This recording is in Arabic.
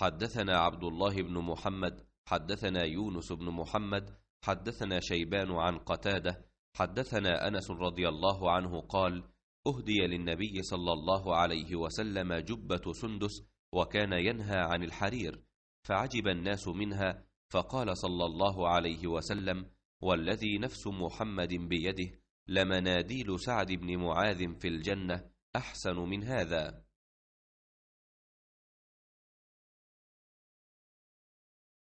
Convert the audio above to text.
حدثنا عبد الله بن محمد حدثنا يونس بن محمد حدثنا شيبان عن قتاده حدثنا انس رضي الله عنه قال اهدي للنبي صلى الله عليه وسلم جبه سندس وكان ينهى عن الحرير فعجب الناس منها فقال صلى الله عليه وسلم والذي نفس محمد بيده لمناديل سعد بن معاذ في الجنه احسن من هذا